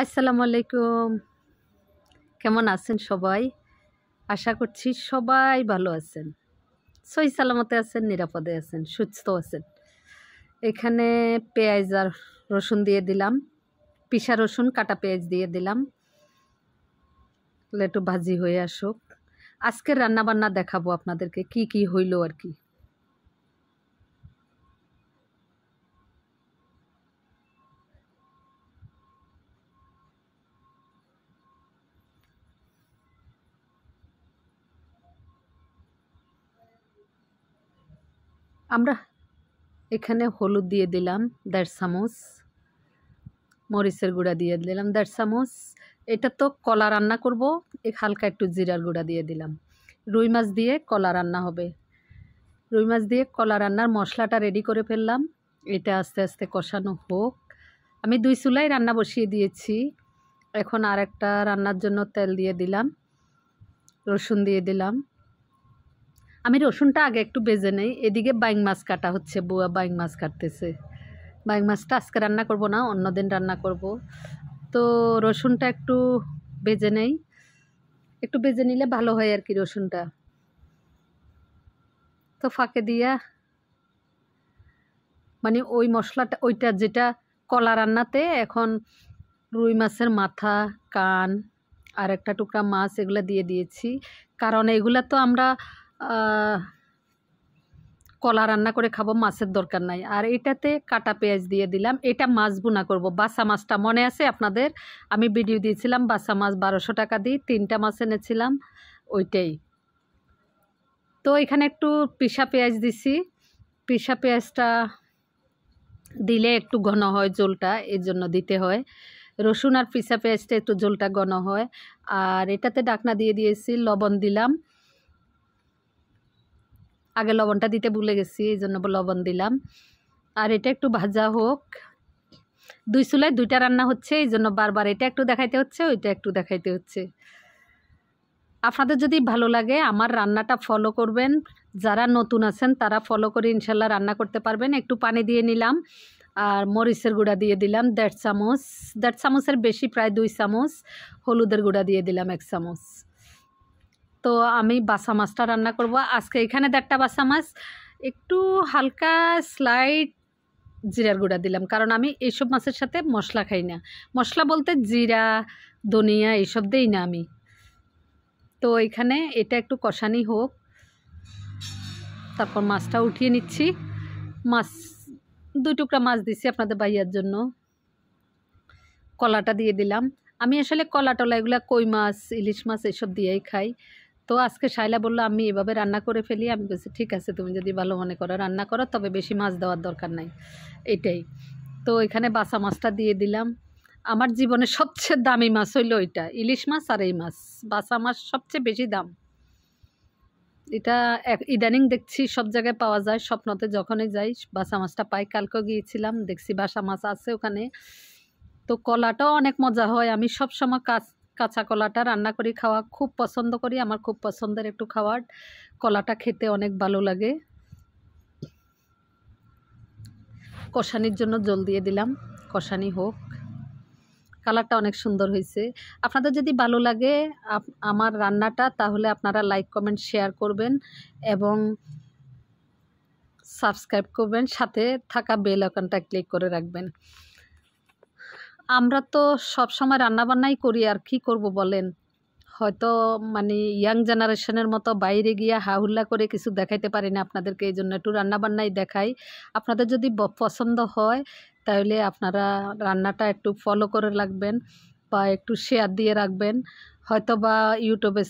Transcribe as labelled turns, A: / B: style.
A: আসসালামু আলাইকুম কেমন আছেন সবাই আশা করছি সবাই ভালো আছেন সই সালামতে আছেন নিরাপদে আছেন সুস্থ আছেন এখানে পেঁয়াজ আর রসুন দিয়ে দিলাম পিসা রসুন কাটা পেঁয়াজ দিয়ে দিলাম একটু ভাজি হয়ে আসুক আজকের রান্নাবান্না দেখাবো আপনাদেরকে কি কি হইল আর কি আমরা এখানে হলুদ দিয়ে দিলাম দেড় চামচ মরিচের গুঁড়া দিয়ে দিলাম দেড় চামচ এটা তো কলা রান্না করবো এক হালকা একটু জিরার গুঁড়া দিয়ে দিলাম রুই মাছ দিয়ে কলা রান্না হবে রুই মাছ দিয়ে কলা রান্নার মশলাটা রেডি করে ফেললাম এটা আস্তে আস্তে কষানো হোক আমি দুই চুলাই রান্না বসিয়ে দিয়েছি এখন আর একটা রান্নার জন্য তেল দিয়ে দিলাম রসুন দিয়ে দিলাম আমি রসুনটা আগে একটু বেজে নেই এদিকে বাইং মাছ কাটা হচ্ছে বুয়া বাইং মাছ কাটতেছে বাইং মাছটা আজকে রান্না করব না অন্য দিন রান্না করব তো রসুনটা একটু বেজে নেই একটু বেজে নিলে ভালো হয় আর কি রসুনটা তো ফাঁকে দিয়া মানে ওই মশলাটা ওইটা যেটা কলা রান্নাতে এখন রুই মাছের মাথা কান আর একটা টুকরা মাছ এগুলো দিয়ে দিয়েছি কারণ এগুলা তো আমরা কলা রান্না করে খাবো মাছের দরকার নাই আর এটাতে কাটা পেঁয়াজ দিয়ে দিলাম এটা মাছ বুনা করব বাসা মাছটা মনে আছে আপনাদের আমি ভিডিও দিয়েছিলাম বাসা মাছ বারোশো টাকা দিয়ে তিনটা মাছ এনেছিলাম ওইটাই তো এখানে একটু পিসা পেঁয়াজ দিছি পিসা পেঁয়াজটা দিলে একটু ঘন হয় জোলটা এর জন্য দিতে হয় রসুন আর পিসা পেঁয়াজটা একটু জোলটা ঘন হয় আর এটাতে ডাকনা দিয়ে দিয়েছি লবণ দিলাম আগে লবণটা দিতে ভুলে গেছি এই জন্য লবণ দিলাম আর এটা একটু ভাজা হোক দুই চুলায় দুইটা রান্না হচ্ছে এই জন্য বারবার এটা একটু দেখাইতে হচ্ছে ওইটা একটু দেখাইতে হচ্ছে আপনাদের যদি ভালো লাগে আমার রান্নাটা ফলো করবেন যারা নতুন আছেন তারা ফলো করে ইনশাল্লাহ রান্না করতে পারবেন একটু পানি দিয়ে নিলাম আর মরিচের গুঁড়া দিয়ে দিলাম দেড় চামচ দেড় চামচের বেশি প্রায় দুই চামচ হলুদের গুঁড়া দিয়ে দিলাম এক চামচ তো আমি বাসা মাছটা রান্না করব আজকে এখানে একটা বাসা মাছ একটু হালকা স্লাইড জিরার গুঁড়া দিলাম কারণ আমি এইসব মাছের সাথে মশলা খাই না মশলা বলতে জিরা ধনিয়া এইসব দিই না আমি তো এখানে এটা একটু কষানি হোক তারপর মাছটা উঠিয়ে নিচ্ছি মাছ দুই টুকরা মাছ দিছি আপনাদের বাইয়ার জন্য কলাটা দিয়ে দিলাম আমি আসলে কলা টলা এগুলো কই মাছ ইলিশ মাছ এসব দিয়েই খাই তো আজকে শাইলা বললো আমি এভাবে রান্না করে ফেলি আমি বলছি ঠিক আছে তুমি যদি ভালো মনে করো রান্না করো তবে বেশি মাছ দেওয়ার দরকার নাই এটাই তো এখানে বাসা মাছটা দিয়ে দিলাম আমার জীবনে সবচেয়ে দামি মাছ হইলো ওইটা ইলিশ মাছ আর এই মাছ বাসা মাছ সবচেয়ে বেশি দাম এটা ইদানিং দেখছি সব জায়গায় পাওয়া যায় স্বপ্নতে যখনই যাই বাসা মাছটা পাই কালকেও গিয়েছিলাম দেখছি বাসা মাছ আছে ওখানে তো কলাটাও অনেক মজা হয় আমি সব সময় কাজ কাঁচা কলাটা রান্না করে খাওয়া খুব পছন্দ করি আমার খুব পছন্দের একটু খাওয়ার কলাটা খেতে অনেক ভালো লাগে কষানির জন্য জল দিয়ে দিলাম কষানি হোক কালারটা অনেক সুন্দর হয়েছে আপনাদের যদি ভালো লাগে আমার রান্নাটা তাহলে আপনারা লাইক কমেন্ট শেয়ার করবেন এবং সাবস্ক্রাইব করবেন সাথে থাকা বেল আইকনটা ক্লিক করে রাখবেন আমরা তো সব সময় রান্নাবান্নাই করি আর কি করব বলেন হয়তো মানে ইয়াং জেনারেশনের মতো বাইরে গিয়া হাহুল্লা করে কিছু দেখাইতে পারি না আপনাদেরকে এই জন্য একটু রান্নাবান্নাই দেখাই আপনাদের যদি পছন্দ হয় তাহলে আপনারা রান্নাটা একটু ফলো করে রাখবেন বা একটু শেয়ার দিয়ে রাখবেন হয়তো বা ইউটিউবে